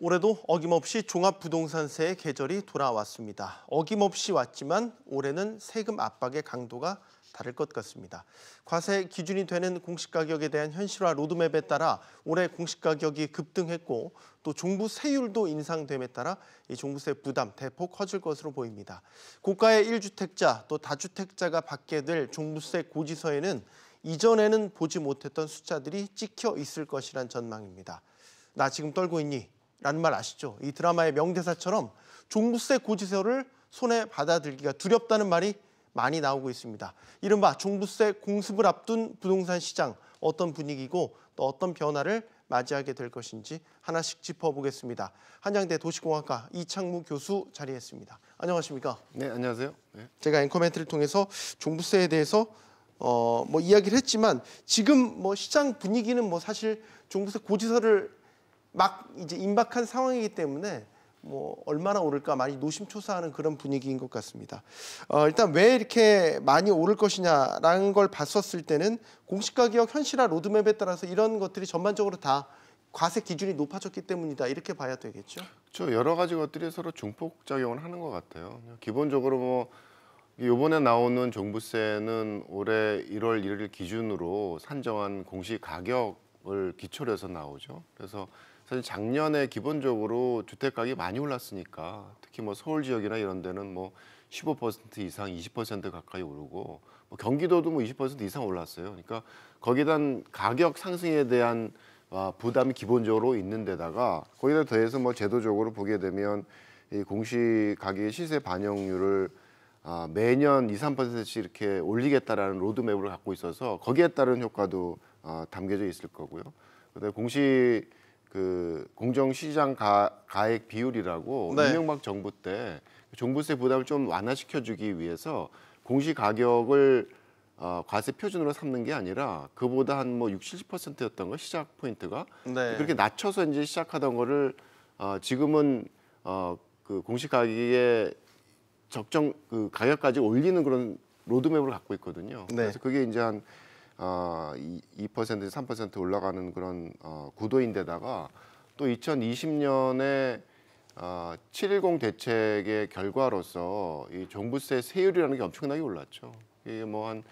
올해도 어김없이 종합부동산세의 계절이 돌아왔습니다. 어김없이 왔지만 올해는 세금 압박의 강도가 다를 것 같습니다. 과세 기준이 되는 공시가격에 대한 현실화 로드맵에 따라 올해 공시가격이 급등했고 또 종부 세율도 인상됨에 따라 이 종부세 부담 대폭 커질 것으로 보입니다. 고가의 1주택자 또 다주택자가 받게 될 종부세 고지서에는 이전에는 보지 못했던 숫자들이 찍혀 있을 것이란 전망입니다. 나 지금 떨고 있니? 라는 말 아시죠? 이 드라마의 명대사처럼 종부세 고지서를 손에 받아들기가 두렵다는 말이 많이 나오고 있습니다. 이른바 종부세 공습을 앞둔 부동산 시장 어떤 분위기고 또 어떤 변화를 맞이하게 될 것인지 하나씩 짚어보겠습니다. 한양대 도시공학과 이창무 교수 자리했습니다. 안녕하십니까? 네, 안녕하세요. 네. 제가 앵커멘트를 통해서 종부세에 대해서 어, 뭐 이야기를 했지만 지금 뭐 시장 분위기는 뭐 사실 종부세 고지서를 막 이제 임박한 상황이기 때문에 뭐 얼마나 오를까 많이 노심초사하는 그런 분위기인 것 같습니다. 어, 일단 왜 이렇게 많이 오를 것이냐라는 걸 봤었을 때는 공시가격 현실화 로드맵에 따라서 이런 것들이 전반적으로 다 과세 기준이 높아졌기 때문이다 이렇게 봐야 되겠죠? 그렇죠. 여러 가지 것들이 서로 중폭 작용을 하는 것 같아요. 기본적으로 뭐 이번에 나오는 종부세는 올해 1월 1일 기준으로 산정한 공시 가격을 기초로 해서 나오죠. 그래서 사실 작년에 기본적으로 주택 가격이 많이 올랐으니까 특히 뭐 서울 지역이나 이런 데는 뭐 15% 이상, 20% 가까이 오르고 뭐 경기도도 뭐 20% 이상 올랐어요. 그러니까 거기에 대한 가격 상승에 대한 아, 부담이 기본적으로 있는 데다가 거기에 대해서뭐 제도적으로 보게 되면 이 공시 가격의 시세 반영률을 아, 매년 2, 3%씩 이렇게 올리겠다라는 로드맵을 갖고 있어서 거기에 따른 효과도 아, 담겨져 있을 거고요. 그다음에 공시 그 공정시장 가, 가액 비율이라고 네. 이명박 정부 때 종부세 부담을 좀 완화시켜주기 위해서 공시가격을 어, 과세 표준으로 삼는 게 아니라 그보다 한 뭐 60, 70%였던 거 시작 포인트가 네. 그렇게 낮춰서 이제 시작하던 거를 어, 지금은 어, 그 공시가격에 적정 그 가격까지 올리는 그런 로드맵을 갖고 있거든요. 네. 그래서 그게 이제 한 어, 2%에서 3% 올라가는 그런 어, 구도인데다가 또 2020년에 어, 710 대책의 결과로서 이 종부세 세율이라는 게 엄청나게 올랐죠. 이게 뭐한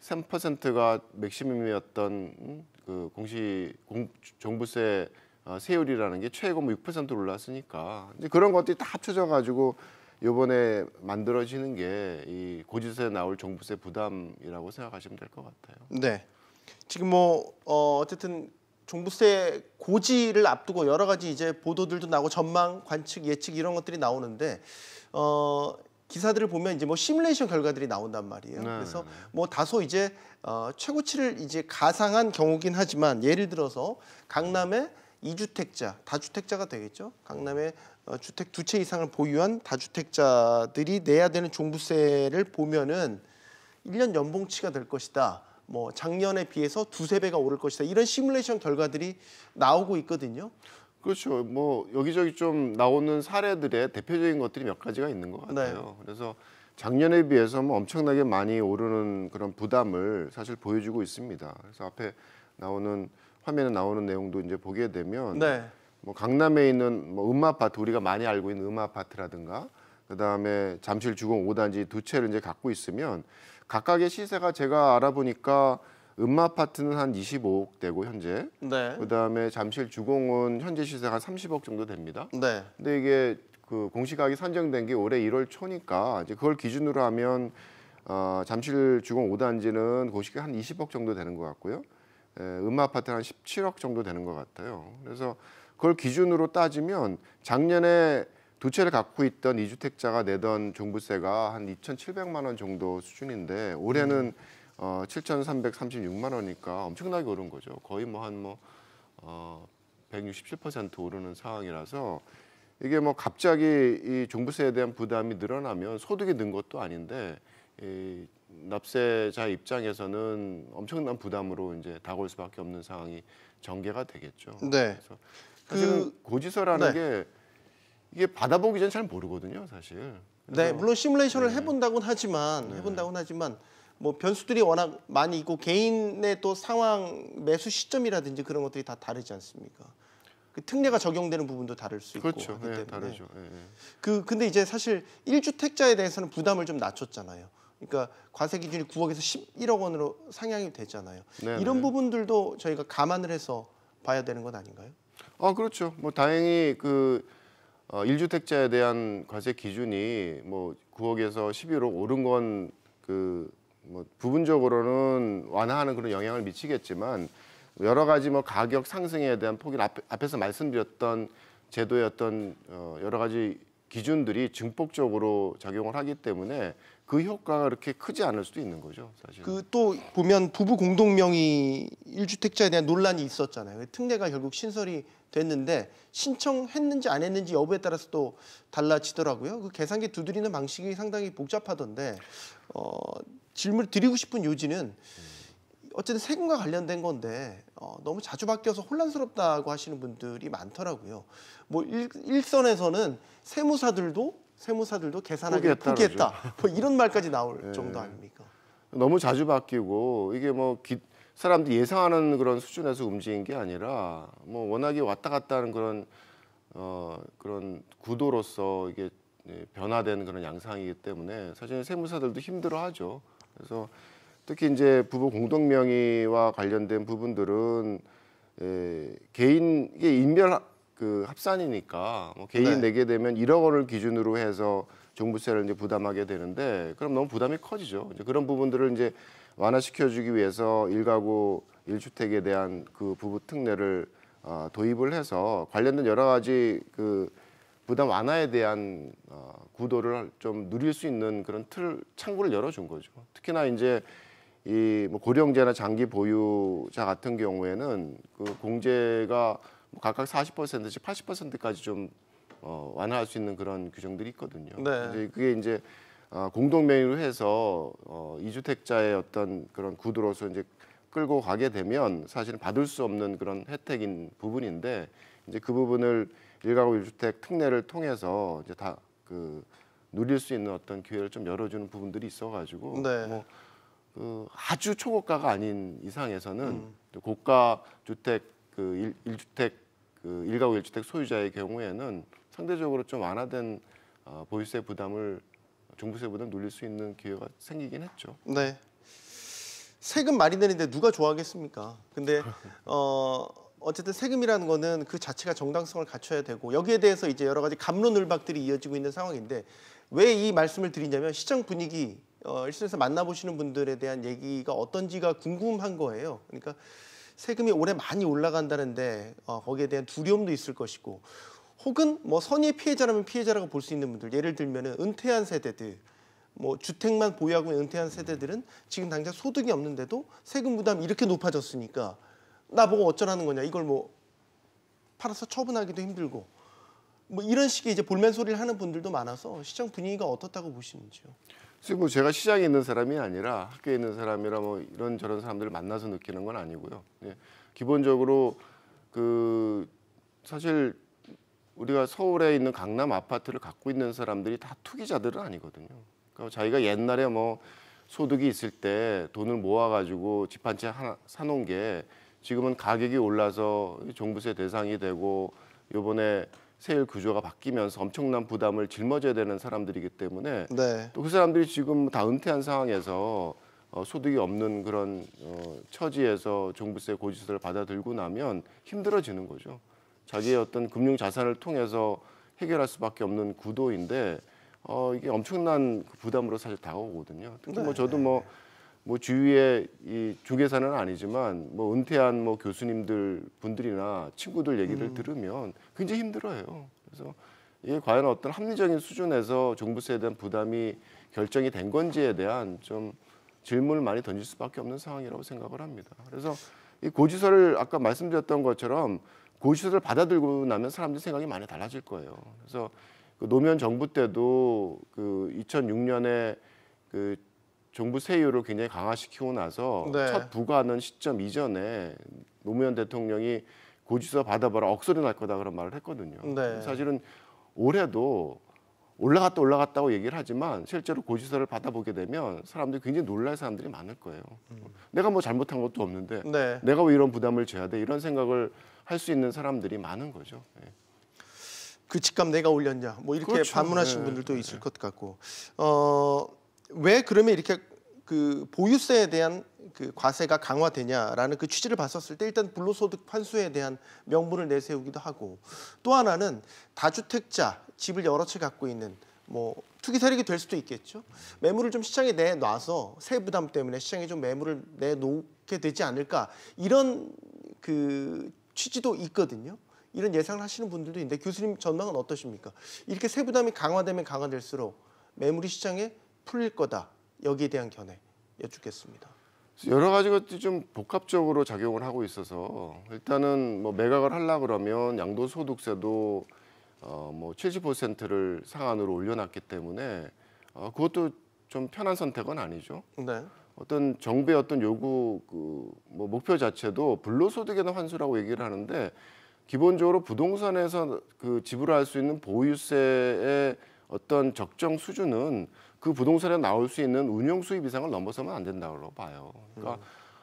3%가 맥시멈이었던 음, 그 공시 공, 종부세 어, 세율이라는 게 최고 뭐6% 올랐으니까 이제 그런 것들이 다 합쳐져 가지고 요번에 만들어지는 게 이고지서에 나올 종부세 부담이라고 생각하시면 될 것 같아요. 네. 지금 뭐 어, 어쨌든 종부세 고지를 앞두고 여러 가지 이제 보도들도 나오고 전망, 관측, 예측 이런 것들이 나오는데 어 기사들을 보면 이제 뭐 시뮬레이션 결과들이 나온단 말이에요. 네. 그래서 뭐 다소 이제 어 최고치를 이제 가상한 경우긴 하지만 예를 들어서 강남에 이주택자 다주택자가 되겠죠. 강남에 어, 주택 두 채 이상을 보유한 다주택자들이 내야 되는 종부세를 보면은 일년 연봉치가 될 것이다. 뭐 작년에 비해서 두세 배가 오를 것이다. 이런 시뮬레이션 결과들이 나오고 있거든요. 그렇죠. 뭐 여기저기 좀 나오는 사례들의 대표적인 것들이 몇 가지가 있는 것 같아요. 네. 그래서 작년에 비해서 뭐 엄청나게 많이 오르는 그런 부담을 사실 보여주고 있습니다. 그래서 앞에 나오는 화면에 나오는 내용도 이제 보게 되면 네. 뭐 강남에 있는 뭐음 아파트 우리가 많이 알고 있는 음 아파트라든가 그다음에 잠실 주공 5단지 두 채를 이제 갖고 있으면 각각의 시세가 제가 알아보니까 음마 아파트는 한 25억 되고 현재 네. 그다음에 잠실 주공은 현재 시세가 30억 정도 됩니다. 네. 근데 이게 그 공시가격이 산정된 게 올해 1월 초니까 이제 그걸 기준으로 하면 어, 잠실 주공 5단지는 공시가 한 20억 정도 되는 것 같고요. 예, 음마 아파트 한 17억 정도 되는 것 같아요. 그래서 그걸 기준으로 따지면 작년에 두 채를 갖고 있던 이주택자가 내던 종부세가 한 2,700만 원 정도 수준인데 올해는 어, 7,336만 원이니까 엄청나게 오른 거죠. 거의 뭐 한뭐 뭐, 어, 167% 오르는 상황이라서 이게 뭐 갑자기 이 종부세에 대한 부담이 늘어나면 소득이 는 것도 아닌데 이 납세자 입장에서는 엄청난 부담으로 이제 다가올 수밖에 없는 상황이 전개가 되겠죠. 네. 그래서 사실은 그, 고지서라는 네. 게 이게 받아보기 전 잘 모르거든요, 사실. 네, 물론 시뮬레이션을 네. 해본다곤 하지만 네. 해본다곤 하지만 뭐 변수들이 워낙 많이 있고 개인의 또 상황 매수 시점이라든지 그런 것들이 다 다르지 않습니까? 그 특례가 적용되는 부분도 다를 수 있고 그렇죠. 하기 네, 때문에 예, 다르죠. 예, 예. 그 근데 이제 사실 일주택자에 대해서는 부담을 좀 낮췄잖아요. 그러니까 과세 기준이 9억에서 11억 원으로 상향이 됐잖아요 네네. 이런 네. 부분들도 저희가 감안을 해서 봐야 되는 건 아닌가요? 아 그렇죠. 뭐 다행히 그 어, 주택자에 대한 과세 기준이 뭐 9억에서 11억 오른 건 그 뭐 부분적으로는 완화하는 그런 영향을 미치겠지만 여러 가지 뭐 가격 상승에 대한 폭이 앞, 앞에서 말씀드렸던 제도의 어떤 어, 여러 가지 기준들이 증폭적으로 작용을 하기 때문에 그 효과가 그렇게 크지 않을 수도 있는 거죠, 사실. 그또 보면 부부 공동 명의 일주택자에 대한 논란이 있었잖아요. 특례가 결국 신설이 됐는데 신청했는지 안 했는지 여부에 따라서 또 달라지더라고요. 그 계산기 두드리는 방식이 상당히 복잡하던데 어, 질문 드리고 싶은 요지는 어쨌든 세금과 관련된 건데 어, 너무 자주 바뀌어서 혼란스럽다고 하시는 분들이 많더라고요. 뭐 일, 일선에서는 세무사들도 세무사들도 계산하기 포기했다. 뭐 이런 말까지 나올 네. 정도 아닙니까? 너무 자주 바뀌고 이게 뭐 기, 사람들이 예상하는 그런 수준에서 움직인 게 아니라 뭐 워낙에 왔다 갔다 하는 그런 어 그런 구도로서 이게 예, 변화된 그런 양상이기 때문에 사실 세무사들도 힘들어하죠. 그래서 특히 이제 부부 공동 명의와 관련된 부분들은 에, 예, 개인 이게 인별 그 합산이니까 뭐 개인 네. 내게 되면 1억 원을 기준으로 해서 종부세를 이제 부담하게 되는데 그럼 너무 부담이 커지죠. 이제 그런 부분들을 이제 완화시켜주기 위해서 일가구 일주택에 대한 그 부부 특례를 어, 도입을 해서 관련된 여러 가지 그 부담 완화에 대한 어, 구도를 좀 누릴 수 있는 그런 틀 창구를 열어준 거죠. 특히나 이제 이뭐고령자나 장기 보유자 같은 경우에는 그 공제가 각각 40%씩 80%까지 좀 어, 완화할 수 있는 그런 규정들이 있거든요. 네. 이제 그게 이제 어, 공동 명의로 해서 어, 이주택자의 어떤 그런 구두로서 이제 끌고 가게 되면 사실은 받을 수 없는 그런 혜택인 부분인데 이제 그 부분을 일가구 일주택 특례를 통해서 이제 다 그 누릴 수 있는 어떤 기회를 좀 열어주는 부분들이 있어가지고 네. 뭐, 그 아주 초고가가 아닌 이상에서는 음. 고가 주택 그 일, 일 주택그 일가구 일주택 소유자의 경우에는 상대적으로 좀 완화된 어, 보유세 부담을 종부세보다 늘릴 수 있는 기회가 생기긴 했죠. 네. 세금 많이 내는데 누가 좋아하겠습니까? 근데 어 어쨌든 세금이라는 거는 그 자체가 정당성을 갖춰야 되고 여기에 대해서 이제 여러 가지 감론을박들이 이어지고 있는 상황인데 왜 이 말씀을 드리냐면 시장 분위기 어 일선에서 만나보시는 분들에 대한 얘기가 어떤지가 궁금한 거예요. 그러니까 세금이 올해 많이 올라간다는데 어, 거기에 대한 두려움도 있을 것이고 혹은 뭐 선의의 피해자라면 피해자라고 볼 수 있는 분들 예를 들면 은퇴한 세대들 뭐 주택만 보유하고 은퇴한 세대들은 지금 당장 소득이 없는데도 세금 부담 이렇게 높아졌으니까 나보고 어쩌라는 거냐 이걸 뭐 팔아서 처분하기도 힘들고 뭐 이런 식의 이제 볼멘 소리를 하는 분들도 많아서 시장 분위기가 어떻다고 보시는지요? 지금 뭐 제가 시장에 있는 사람이 아니라 학교에 있는 사람이라 뭐 이런 저런 사람들을 만나서 느끼는 건 아니고요. 예. 기본적으로 그 사실 우리가 서울에 있는 강남 아파트를 갖고 있는 사람들이 다 투기자들은 아니거든요. 그러니까 자기가 옛날에 뭐 소득이 있을 때 돈을 모아가지고 집 한 채 하나 사놓은 게 지금은 가격이 올라서 종부세 대상이 되고 요번에 세율 구조가 바뀌면서 엄청난 부담을 짊어져야 되는 사람들이기 때문에 네. 또그 사람들이 지금 다 은퇴한 상황에서 어, 소득이 없는 그런 어, 처지에서 종부세 고지서를 받아들고 나면 힘들어지는 거죠. 자기의 어떤 금융 자산을 통해서 해결할 수밖에 없는 구도인데 어, 이게 엄청난 부담으로 사실 다가오거든요. 특히 뭐 네. 뭐 저도 뭐뭐 주위에 이 주계사는 아니지만 뭐 은퇴한 뭐 교수님들 분들이나 친구들 얘기를 음. 들으면 굉장히 힘들어요. 그래서 이게 과연 어떤 합리적인 수준에서 종부세에 대한 부담이 결정이 된 건지에 대한 좀 질문을 많이 던질 수밖에 없는 상황이라고 생각을 합니다. 그래서 이 고지서를 아까 말씀드렸던 것처럼 고지서를 받아들고 나면 사람들이 생각이 많이 달라질 거예요. 그래서 그 노무현 정부 때도 그 2006년에 그 정부 세율을 굉장히 강화시키고 나서 네. 첫 부과하는 시점 이전에 노무현 대통령이 고지서 받아봐라 억소리 날 거다 그런 말을 했거든요. 네. 사실은 올해도 올라갔다 올라갔다고 얘기를 하지만 실제로 고지서를 받아보게 되면 사람들이 굉장히 놀랄 사람들이 많을 거예요. 음. 내가 뭐 잘못한 것도 없는데 네. 내가 왜 이런 부담을 져야 돼 이런 생각을 할 수 있는 사람들이 많은 거죠. 네. 그 직감 내가 올렸냐 뭐 이렇게 그렇죠. 반문하신 네. 분들도 있을 네. 것 같고 어. 왜 그러면 이렇게 그 보유세에 대한 그 과세가 강화되냐라는 그 취지를 봤었을 때 일단 불로소득 환수에 대한 명분을 내세우기도 하고 또 하나는 다주택자 집을 여러 채 갖고 있는 뭐 투기 세력이 될 수도 있겠죠. 매물을 좀 시장에 내놔서 세 부담 때문에 시장에 좀 매물을 내놓게 되지 않을까 이런 그 취지도 있거든요. 이런 예상을 하시는 분들도 있는데 교수님 전망은 어떠십니까? 이렇게 세 부담이 강화되면 강화될수록 매물이 시장에 풀릴 거다. 여기에 대한 견해 여쭙겠습니다. 여러 가지 것들이 좀 복합적으로 작용을 하고 있어서 일단은 뭐 매각을 하려 그러면 양도소득세도 어뭐 70%를 상한으로 올려놨기 때문에 어 그것도 좀 편한 선택은 아니죠. 네. 어떤 정부의 어떤 요구 그뭐 목표 자체도 불로소득에 대 환수라고 얘기를 하는데 기본적으로 부동산에서 그 지불할 수 있는 보유세의 어떤 적정 수준은 그 부동산에 나올 수 있는 운용 수입 이상을 넘어서면 안 된다고 봐요. 그러니까 음.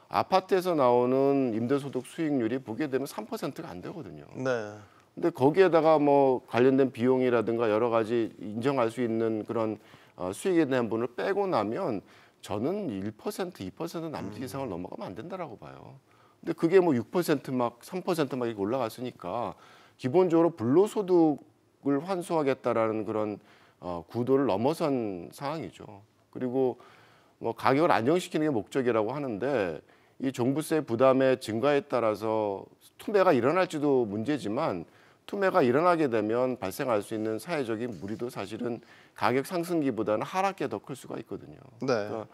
아파트에서 나오는 임대소득 수익률이 보게 되면 3%가 안 되거든요. 네. 근데 거기에다가 뭐 관련된 비용이라든가 여러 가지 인정할 수 있는 그런 어, 수익에 대한 부 분을 빼고 나면 저는 1% 2% 남짓 음. 이상을 넘어가면 안 된다라고 봐요. 근데 그게 뭐 6%막 3%막 이렇게 올라갔으니까 기본적으로 불로소득을 환수하겠다라는 그런 어, 구도를 넘어선 상황이죠. 그리고 뭐 가격을 안정시키는 게 목적이라고 하는데 이 종부세 부담의 증가에 따라서 투매가 일어날지도 문제지만 투매가 일어나게 되면 발생할 수 있는 사회적인 무리도 사실은 가격 상승기보다는 하락에 더 클 수가 있거든요. 네. 그러니까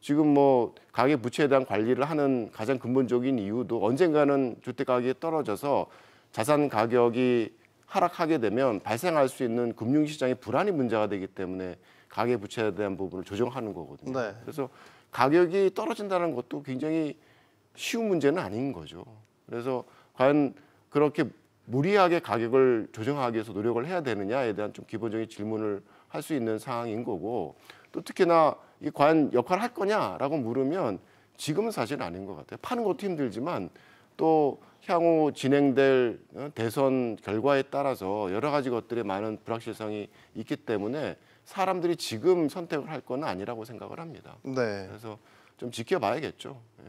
지금 뭐 가계 부채에 대한 관리를 하는 가장 근본적인 이유도 언젠가는 주택 가격이 떨어져서 자산 가격이 하락하게 되면 발생할 수 있는 금융시장의 불안이 문제가 되기 때문에 가계 부채에 대한 부분을 조정하는 거거든요. 네. 그래서 가격이 떨어진다는 것도 굉장히 쉬운 문제는 아닌 거죠. 그래서 과연 그렇게 무리하게 가격을 조정하기 위해서 노력을 해야 되느냐에 대한 좀 기본적인 질문을 할 수 있는 상황인 거고 또 특히나 이게 과연 역할을 할 거냐라고 물으면 지금은 사실 아닌 것 같아요. 파는 것도 힘들지만 또 향후 진행될 어, 대선 결과에 따라서 여러 가지 것들에 많은 불확실성이 있기 때문에 사람들이 지금 선택을 할건 아니라고 생각을 합니다. 네. 그래서 좀 지켜봐야겠죠. 네.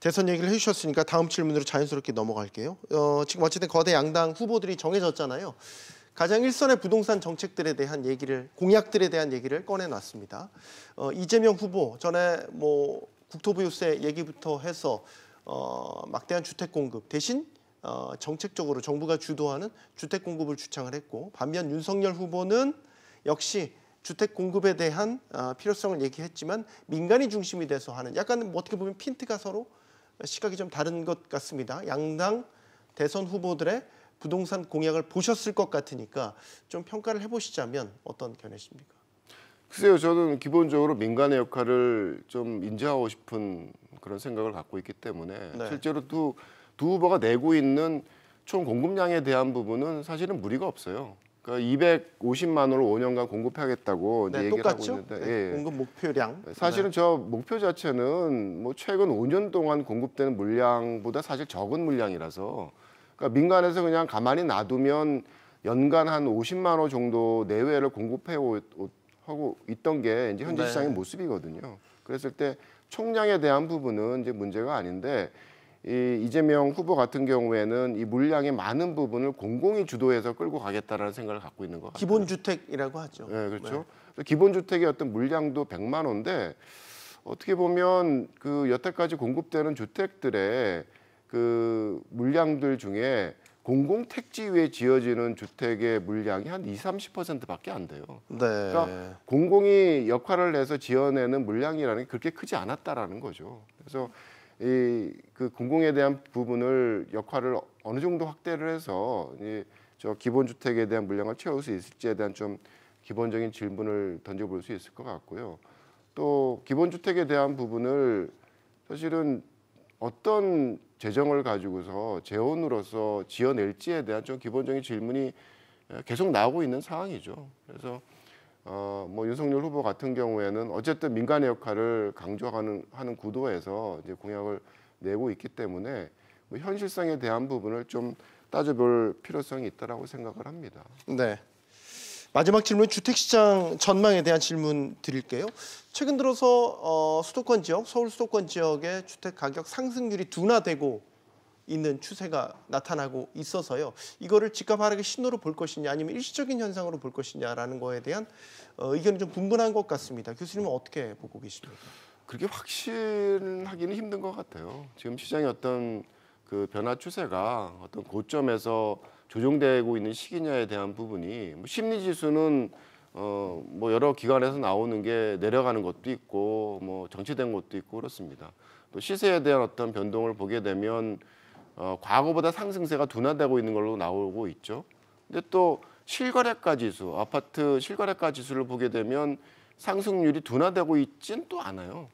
대선 얘기를 해주셨으니까 다음 질문으로 자연스럽게 넘어갈게요. 어, 지금 어쨌든 거대 양당 후보들이 정해졌잖아요. 가장 일선의 부동산 정책들에 대한 얘기를 공약들에 대한 얘기를 꺼내놨습니다. 어, 이재명 후보 전에 뭐 국토부 유세 얘기부터 해서 어, 막대한 주택 공급 대신 어, 정책적으로 정부가 주도하는 주택 공급을 주창을 했고 반면 윤석열 후보는 역시 주택 공급에 대한 어, 필요성을 얘기했지만 민간이 중심이 돼서 하는 약간 뭐 어떻게 보면 핀트가 서로 시각이 좀 다른 것 같습니다. 양당 대선 후보들의 부동산 공약을 보셨을 것 같으니까 좀 평가를 해보시자면 어떤 견해십니까? 글쎄요, 저는 기본적으로 민간의 역할을 좀 인지하고 싶은 그런 생각을 갖고 있기 때문에 네. 실제로 두, 두 후보가 내고 있는 총 공급량에 대한 부분은 사실은 무리가 없어요. 그러니까 2 5 0만 원을 5년간 공급하겠다고 네, 얘기를 똑같죠? 하고 있는데 네, 예. 공급 목표량 네, 사실은 네. 저 목표 자체는 뭐 최근 5년 동안 공급되는 물량보다 사실 적은 물량이라서 그러니까 민간에서 그냥 가만히 놔두면 연간 한 50만 원 정도 내외를 공급해 하고 있던 게 이제 현지 네. 시장의 모습이거든요. 그랬을 때 총량에 대한 부분은 이제 문제가 아닌데 이 이재명 후보 같은 경우에는 이 물량의 많은 부분을 공공이 주도해서 끌고 가겠다라는 생각을 갖고 있는 것 같아요. 기본주택이라고 하죠. 네, 그렇죠. 네. 기본주택의 어떤 물량도 100만 원인데 어떻게 보면 그 여태까지 공급되는 주택들의 그 물량들 중에 공공 택지 위에 지어지는 주택의 물량이 한 20, 30%밖에 안 돼요. 네. 그러니까 공공이 역할을 해서 지어내는 물량이라는 게 그렇게 크지 않았다라는 거죠. 그래서 이 그 공공에 대한 부분을 역할을 어느 정도 확대를 해서 이저 기본 주택에 대한 물량을 채울 수 있을지에 대한 좀 기본적인 질문을 던져볼 수 있을 것 같고요. 또 기본 주택에 대한 부분을 사실은 어떤 재정을 가지고서 재원으로서 지어낼지에 대한 좀 기본적인 질문이 예, 계속 나오고 있는 상황이죠. 그래서 어뭐 윤석열 후보 같은 경우에는 어쨌든 민간의 역할을 강조하는 하는 구도에서 이제 공약을 내고 있기 때문에 뭐 현실성에 대한 부분을 좀 따져볼 필요성이 있다라고 생각을 합니다. 네. 마지막 질문 주택시장 전망에 대한 질문 드릴게요. 최근 들어서 어, 수도권 지역, 서울 수도권 지역의 주택 가격 상승률이 둔화되고 있는 추세가 나타나고 있어서요. 이거를 집값 하락의 신호로 볼 것이냐 아니면 일시적인 현상으로 볼 것이냐라는 거에 대한 어, 의견이 좀 분분한 것 같습니다. 교수님은 어떻게 보고 계십니까? 그렇게 확실하기는 힘든 것 같아요. 지금 시장의 어떤 그 변화 추세가 어떤 고점에서 조정되고 있는 시기냐에 대한 부분이 뭐 심리 지수는 어 뭐 여러 기관에서 나오는 게 내려가는 것도 있고 뭐 정체된 것도 있고 그렇습니다. 또 시세에 대한 어떤 변동을 보게 되면 어 과거보다 상승세가 둔화되고 있는 걸로 나오고 있죠. 근데 또 실거래가 지수, 아파트 실거래가 지수를 보게 되면 상승률이 둔화되고 있진 또 않아요.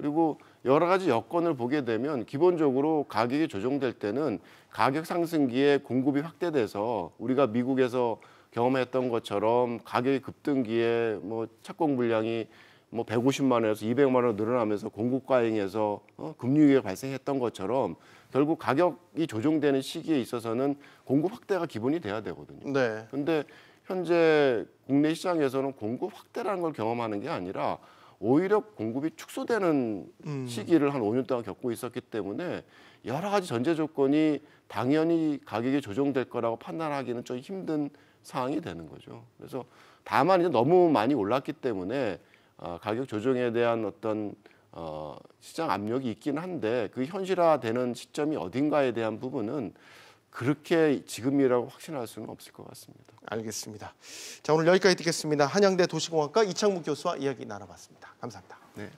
그리고 여러 가지 여건을 보게 되면 기본적으로 가격이 조정될 때는 가격 상승기에 공급이 확대돼서 우리가 미국에서 경험했던 것처럼 가격이 급등기에 뭐 착공 물량이 뭐 150만 원에서 200만 원으로 늘어나면서 공급 과잉에서 어, 금리 위기가 발생했던 것처럼 결국 가격이 조정되는 시기에 있어서는 공급 확대가 기본이 돼야 되거든요. 네. 근데 현재 국내 시장에서는 공급 확대라는 걸 경험하는 게 아니라 오히려 공급이 축소되는 음. 시기를 한 5년 동안 겪고 있었기 때문에 여러 가지 전제 조건이 당연히 가격이 조정될 거라고 판단하기는 좀 힘든 상황이 되는 거죠. 그래서 다만 이제 너무 많이 올랐기 때문에 어, 가격 조정에 대한 어떤 어, 시장 압력이 있긴 한데 그 현실화되는 시점이 어딘가에 대한 부분은 그렇게 지금이라고 확신할 수는 없을 것 같습니다. 알겠습니다. 자 오늘 여기까지 듣겠습니다. 한양대 도시공학과 이창무 교수와 이야기 나눠봤습니다. 감사합니다. 네.